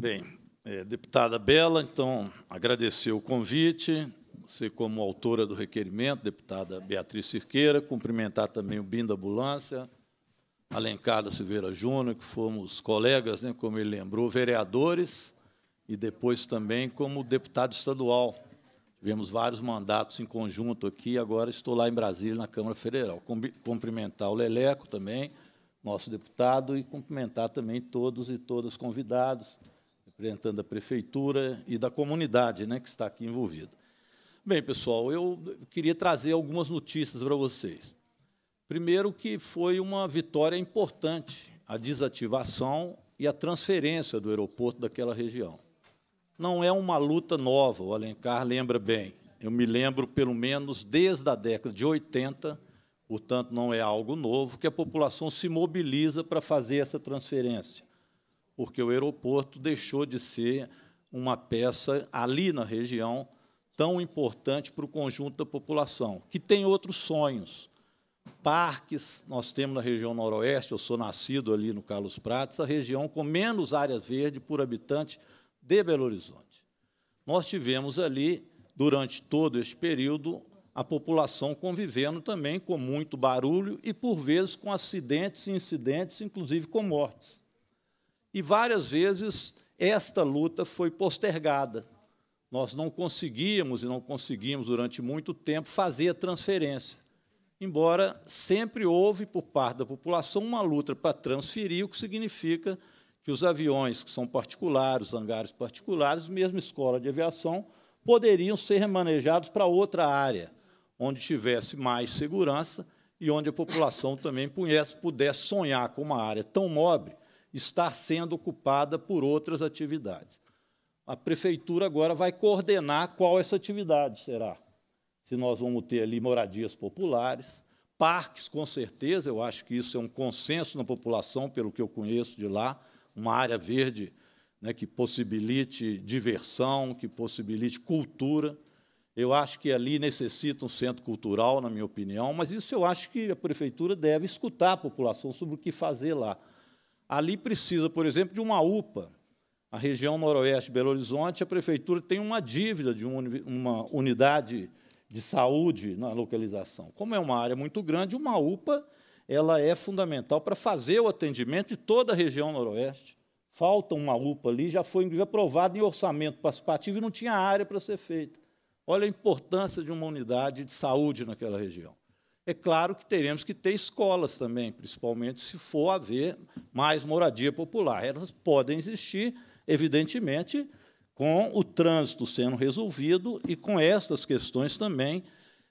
Bem, é, deputada Bela, então, agradecer o convite, você como autora do requerimento, deputada Beatriz Cirqueira, cumprimentar também o Binda Ambulância, Alencar da Silveira Júnior, que fomos colegas, né, como ele lembrou, vereadores, e depois também como deputado estadual. Tivemos vários mandatos em conjunto aqui, agora estou lá em Brasília, na Câmara Federal. Cumprimentar o Leleco também, nosso deputado, e cumprimentar também todos e todas convidados, orientando a prefeitura e da comunidade né, que está aqui envolvida. Bem, pessoal, eu queria trazer algumas notícias para vocês. Primeiro, que foi uma vitória importante a desativação e a transferência do aeroporto daquela região. Não é uma luta nova, o Alencar lembra bem. Eu me lembro, pelo menos desde a década de 80, portanto, não é algo novo, que a população se mobiliza para fazer essa transferência porque o aeroporto deixou de ser uma peça ali na região tão importante para o conjunto da população, que tem outros sonhos. Parques, nós temos na região noroeste, eu sou nascido ali no Carlos Prates, a região com menos área verde por habitante de Belo Horizonte. Nós tivemos ali, durante todo esse período, a população convivendo também com muito barulho e, por vezes, com acidentes e incidentes, inclusive com mortes. E várias vezes esta luta foi postergada. Nós não conseguíamos e não conseguimos durante muito tempo fazer a transferência. Embora sempre houve por parte da população uma luta para transferir, o que significa que os aviões que são particulares, os hangares particulares, mesmo escola de aviação, poderiam ser remanejados para outra área, onde tivesse mais segurança e onde a população também pudesse, pudesse sonhar com uma área tão nobre estar sendo ocupada por outras atividades. A prefeitura agora vai coordenar qual essa atividade será. Se nós vamos ter ali moradias populares, parques, com certeza, eu acho que isso é um consenso na população, pelo que eu conheço de lá, uma área verde né, que possibilite diversão, que possibilite cultura. Eu acho que ali necessita um centro cultural, na minha opinião, mas isso eu acho que a prefeitura deve escutar a população sobre o que fazer lá. Ali precisa, por exemplo, de uma UPA. A região noroeste de Belo Horizonte, a prefeitura tem uma dívida de uma unidade de saúde na localização. Como é uma área muito grande, uma UPA ela é fundamental para fazer o atendimento de toda a região noroeste. Falta uma UPA ali, já foi aprovado em orçamento participativo e não tinha área para ser feita. Olha a importância de uma unidade de saúde naquela região. É claro que teremos que ter escolas também, principalmente se for haver mais moradia popular. Elas podem existir, evidentemente, com o trânsito sendo resolvido e com estas questões também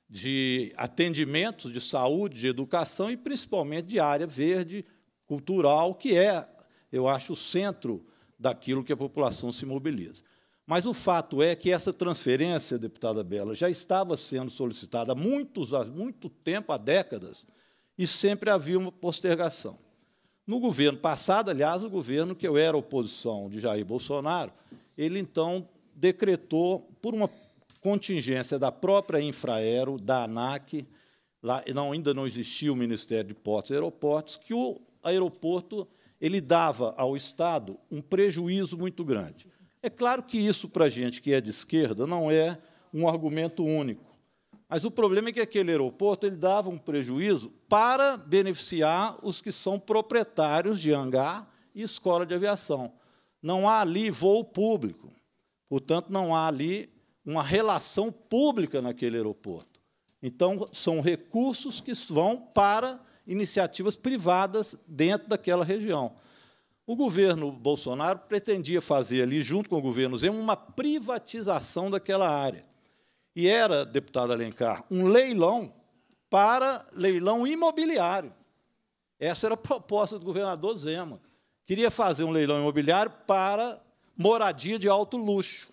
de atendimento, de saúde, de educação e principalmente de área verde, cultural, que é, eu acho, o centro daquilo que a população se mobiliza. Mas o fato é que essa transferência, deputada Bela, já estava sendo solicitada há, muitos, há muito tempo, há décadas, e sempre havia uma postergação. No governo passado, aliás, o governo que eu era oposição de Jair Bolsonaro, ele então decretou, por uma contingência da própria Infraero, da ANAC, lá, não, ainda não existia o Ministério de Portos e Aeroportos, que o aeroporto ele dava ao Estado um prejuízo muito grande. É claro que isso, para a gente que é de esquerda, não é um argumento único. Mas o problema é que aquele aeroporto ele dava um prejuízo para beneficiar os que são proprietários de hangar e escola de aviação. Não há ali voo público, portanto, não há ali uma relação pública naquele aeroporto. Então, são recursos que vão para iniciativas privadas dentro daquela região. O governo Bolsonaro pretendia fazer ali, junto com o governo Zema, uma privatização daquela área. E era, deputado Alencar, um leilão para leilão imobiliário. Essa era a proposta do governador Zema. Queria fazer um leilão imobiliário para moradia de alto luxo.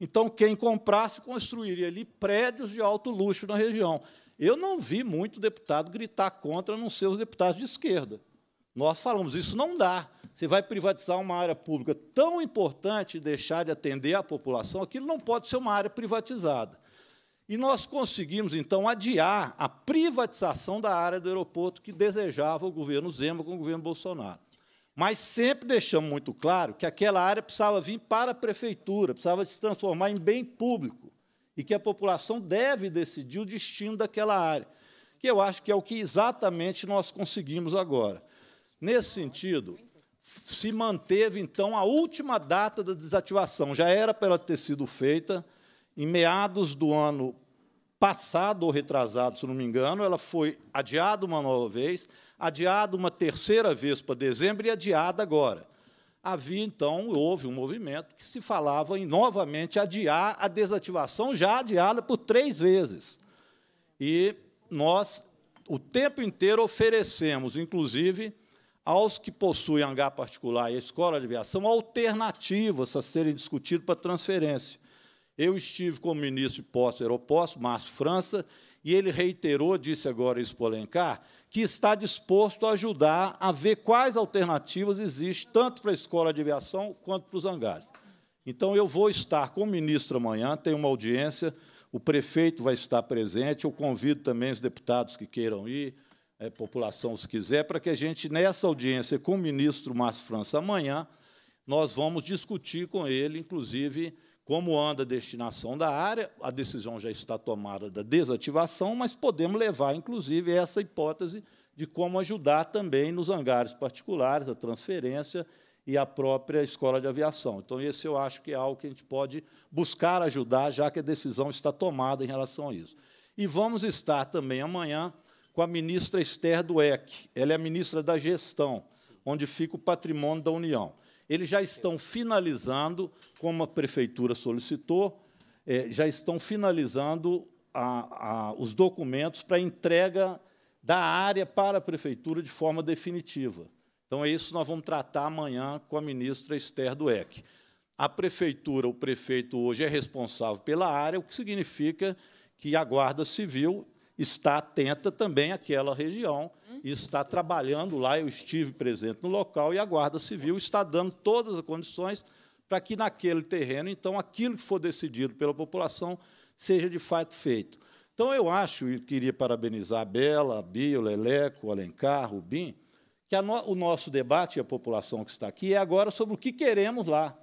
Então, quem comprasse construiria ali prédios de alto luxo na região. Eu não vi muito deputado gritar contra, não ser os deputados de esquerda. Nós falamos, isso não dá. Você vai privatizar uma área pública tão importante, deixar de atender a população, aquilo não pode ser uma área privatizada. E nós conseguimos, então, adiar a privatização da área do aeroporto que desejava o governo Zema com o governo Bolsonaro. Mas sempre deixamos muito claro que aquela área precisava vir para a prefeitura, precisava se transformar em bem público, e que a população deve decidir o destino daquela área, que eu acho que é o que exatamente nós conseguimos agora. Nesse sentido, se manteve, então, a última data da desativação. Já era para ela ter sido feita em meados do ano passado ou retrasado, se não me engano, ela foi adiada uma nova vez, adiada uma terceira vez para dezembro e adiada agora. Havia, então, houve um movimento que se falava em novamente adiar a desativação, já adiada por três vezes. E nós, o tempo inteiro, oferecemos, inclusive, aos que possuem hangar particular e escola de aviação alternativas a serem discutidas para transferência. Eu estive com o ministro de Postos e Aeropostos, Márcio França, e ele reiterou, disse agora isso para Alencar, que está disposto a ajudar a ver quais alternativas existem, tanto para a escola de aviação quanto para os hangares. Então, eu vou estar com o ministro amanhã, tem uma audiência, o prefeito vai estar presente, eu convido também os deputados que queiram ir, a eh, população, se quiser, para que a gente, nessa audiência com o ministro Márcio França amanhã, nós vamos discutir com ele, inclusive, como anda a destinação da área. A decisão já está tomada da desativação, mas podemos levar, inclusive, essa hipótese de como ajudar também nos hangares particulares, a transferência e a própria escola de aviação. Então, esse eu acho que é algo que a gente pode buscar ajudar, já que a decisão está tomada em relação a isso. E vamos estar também amanhã com a ministra Esther Dueck. Ela é a ministra da Gestão, onde fica o patrimônio da União. Eles já estão finalizando, como a prefeitura solicitou, eh, já estão finalizando a, a, os documentos para entrega da área para a prefeitura de forma definitiva. Então, é isso que nós vamos tratar amanhã com a ministra Esther Dueck. A prefeitura, o prefeito hoje é responsável pela área, o que significa que a Guarda Civil está atenta também àquela região e está trabalhando lá. Eu estive presente no local e a Guarda Civil está dando todas as condições para que naquele terreno, então, aquilo que for decidido pela população seja de fato feito. Então, eu acho, e queria parabenizar a Bela, a Bia, o Leleco, o Alencar, o Rubim, que no, o nosso debate e a população que está aqui é agora sobre o que queremos lá.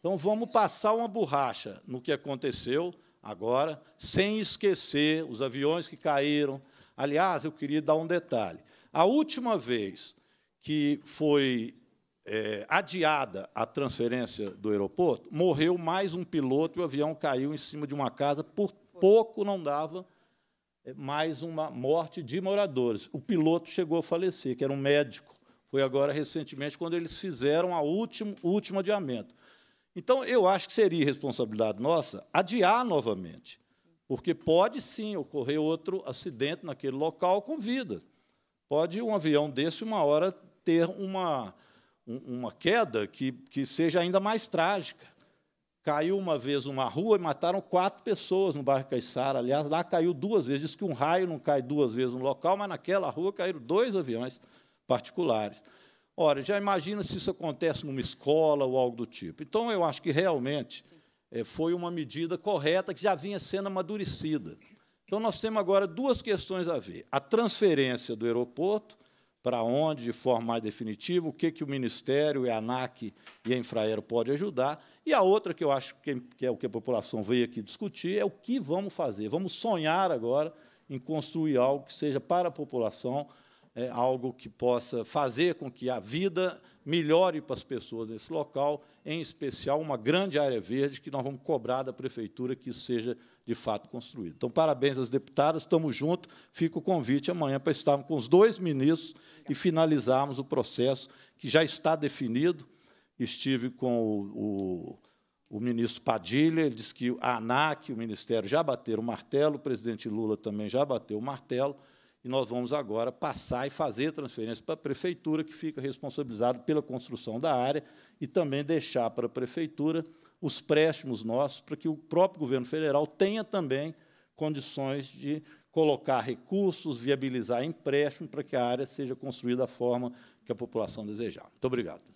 Então, vamos passar uma borracha no que aconteceu Agora, sem esquecer os aviões que caíram. Aliás, eu queria dar um detalhe. A última vez que foi é, adiada a transferência do aeroporto, morreu mais um piloto e o avião caiu em cima de uma casa. Por pouco não dava é, mais uma morte de moradores. O piloto chegou a falecer, que era um médico. Foi agora recentemente quando eles fizeram o último, último adiamento. Então, eu acho que seria responsabilidade nossa adiar novamente, porque pode sim ocorrer outro acidente naquele local com vida. Pode um avião desse, uma hora, ter uma, uma queda que, que seja ainda mais trágica. Caiu uma vez uma rua e mataram quatro pessoas no bairro Caiçara. Aliás, lá caiu duas vezes. Diz que um raio não cai duas vezes no local, mas naquela rua caíram dois aviões particulares. Ora, já imagina se isso acontece numa escola ou algo do tipo. Então, eu acho que realmente é, foi uma medida correta que já vinha sendo amadurecida. Então, nós temos agora duas questões a ver: a transferência do aeroporto, para onde, de forma mais definitiva, o que, que o Ministério, a ANAC e a Infraero podem ajudar, e a outra que eu acho que, que é o que a população veio aqui discutir é o que vamos fazer. Vamos sonhar agora em construir algo que seja para a população é, algo que possa fazer com que a vida melhore para as pessoas nesse local, em especial uma grande área verde que nós vamos cobrar da prefeitura que isso seja de fato construído. Então, parabéns às deputadas, estamos juntos. Fica o convite amanhã para estarmos com os dois ministros e finalizarmos o processo que já está definido. Estive com o, o o ministro Padilha ele disse que a ANAC, o Ministério, já bateram o martelo, o presidente Lula também já bateu o martelo e nós vamos agora passar e fazer transferência para a prefeitura, que fica responsabilizado pela construção da área, e também deixar para a prefeitura os préstimos nossos, para que o próprio governo federal tenha também condições de colocar recursos, viabilizar empréstimo, para que a área seja construída da forma que a população desejar. Muito obrigado.